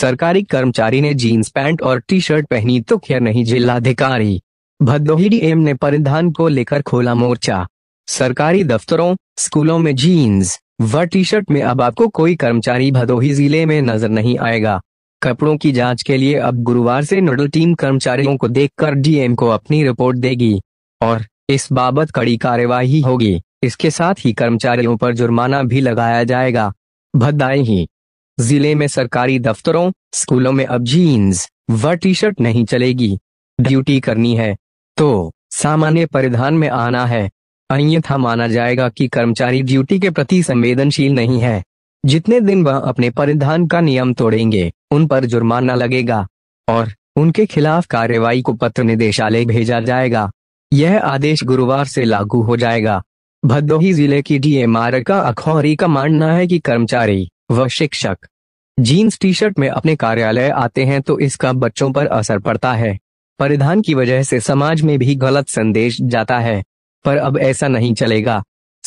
सरकारी कर्मचारी ने जीन्स पैंट और टी शर्ट पहनी तो खैर नहीं जिलाधिकारी भदोही डीएम ने परिधान को लेकर खोला मोर्चा सरकारी दफ्तरों स्कूलों में जीन्स व टी शर्ट में अब आपको कोई कर्मचारी भदोही जिले में नजर नहीं आएगा कपड़ों की जांच के लिए अब गुरुवार से नोडल टीम कर्मचारियों को देखकर डीएम को अपनी रिपोर्ट देगी और इस बाबत कड़ी कार्यवाही होगी इसके साथ ही कर्मचारियों पर जुर्माना भी लगाया जाएगा भद्दाई ही जिले में सरकारी दफ्तरों स्कूलों में अब जीन्स व टी शर्ट नहीं चलेगी ड्यूटी करनी है तो सामान्य परिधान में आना है अन्यथा माना जाएगा कि कर्मचारी ड्यूटी के प्रति संवेदनशील नहीं है जितने दिन वह अपने परिधान का नियम तोड़ेंगे उन पर जुर्माना लगेगा और उनके खिलाफ कार्रवाई को पत्र निदेशालय भेजा जाएगा यह आदेश गुरुवार से लागू हो जाएगा भदोही जिले की डीएमआर का अखौरी का मानना है कि कर्मचारी व शिक्षक जीन्स टी शर्ट में अपने कार्यालय आते हैं तो इसका बच्चों पर असर पड़ता है परिधान की वजह से समाज में भी गलत संदेश जाता है पर अब ऐसा नहीं चलेगा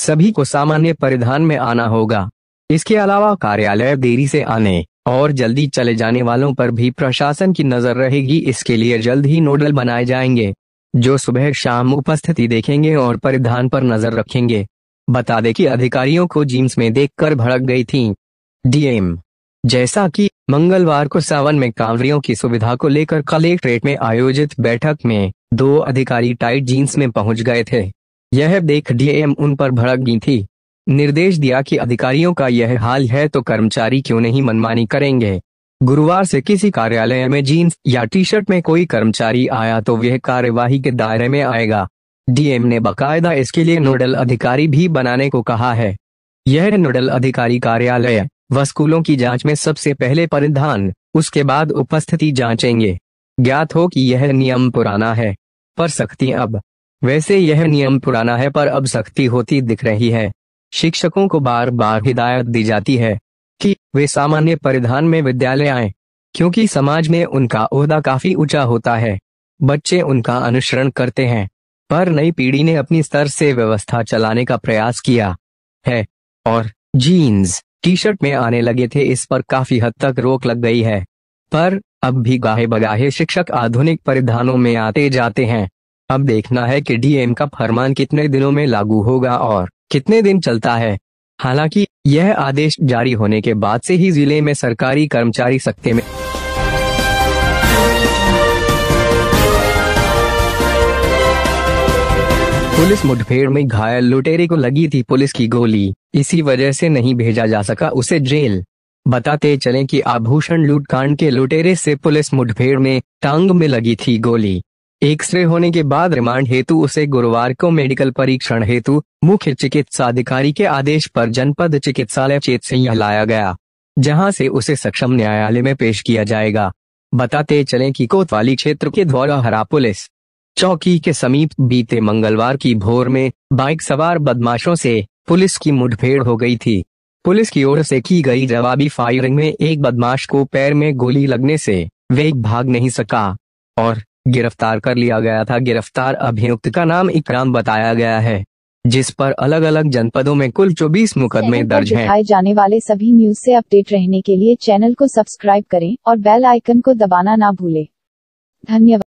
सभी को सामान्य परिधान में आना होगा इसके अलावा कार्यालय देरी से आने और जल्दी चले जाने वालों पर भी प्रशासन की नजर रहेगी इसके लिए जल्द ही नोडल बनाए जाएंगे जो सुबह शाम उपस्थिति देखेंगे और परिधान पर नजर रखेंगे बता दें कि अधिकारियों को जीम्स में देखकर भड़क गई थी डीएम जैसा कि मंगलवार को सावन में कांवरियों की सुविधा को लेकर कलेक्ट्रेट में आयोजित बैठक में दो अधिकारी टाइट जीन्स में पहुंच गए थे यह देख डीएम उन पर भड़क गई थी निर्देश दिया कि अधिकारियों का यह हाल है तो कर्मचारी क्यों नहीं मनमानी करेंगे गुरुवार से किसी कार्यालय में जीन्स या टी शर्ट में कोई कर्मचारी आया तो वह कार्यवाही के दायरे में आएगा डीएम ने बाकायदा इसके लिए नोडल अधिकारी भी बनाने को कहा है यह नोडल अधिकारी कार्यालय स्कूलों की जांच में सबसे पहले परिधान उसके बाद उपस्थिति जांचेंगे ज्ञात हो कि यह नियम पुराना है पर सख्ती अब वैसे यह नियम पुराना है पर अब सख्ती होती दिख रही है शिक्षकों को बार बार हिदायत दी जाती है कि वे सामान्य परिधान में विद्यालय आए क्योंकि समाज में उनका ओहदा काफी ऊंचा होता है बच्चे उनका अनुसरण करते हैं पर नई पीढ़ी ने अपनी स्तर से व्यवस्था चलाने का प्रयास किया है और जीन्स टी शर्ट में आने लगे थे इस पर काफी हद तक रोक लग गई है पर अब भी गाहे बगाहे शिक्षक आधुनिक परिधानों में आते जाते हैं अब देखना है कि डीएम का फरमान कितने दिनों में लागू होगा और कितने दिन चलता है हालांकि यह आदेश जारी होने के बाद से ही जिले में सरकारी कर्मचारी सकते में पुलिस मुठभेड़ में घायल लुटेरे को लगी थी पुलिस की गोली इसी वजह से नहीं भेजा जा सका उसे जेल बताते चले कि आभूषण लूटकांड के लुटेरे से पुलिस मुठभेड़ में टांग में लगी थी गोली एक्सरे होने के बाद रिमांड हेतु उसे गुरुवार को मेडिकल परीक्षण हेतु मुख्य चिकित्सा अधिकारी के आदेश पर जनपद चिकित्सालय चेत सिंह लाया गया जहां से उसे सक्षम न्यायालय में पेश किया जाएगा बताते चले कि कोतवाली क्षेत्र के द्वारा हरा पुलिस चौकी के समीप बीते मंगलवार की भोर में बाइक सवार बदमाशों से पुलिस की मुठभेड़ हो गई थी पुलिस की ओर से की गई जवाबी फायरिंग में एक बदमाश को पैर में गोली लगने से वे भाग नहीं सका और गिरफ्तार कर लिया गया था गिरफ्तार अभियुक्त का नाम इकराम बताया गया है जिस पर अलग अलग जनपदों में कुल 24 मुकदमे दर्ज हैं। आए जाने वाले सभी न्यूज से अपडेट रहने के लिए चैनल को सब्सक्राइब करें और बेल आइकन को दबाना ना भूले धन्यवाद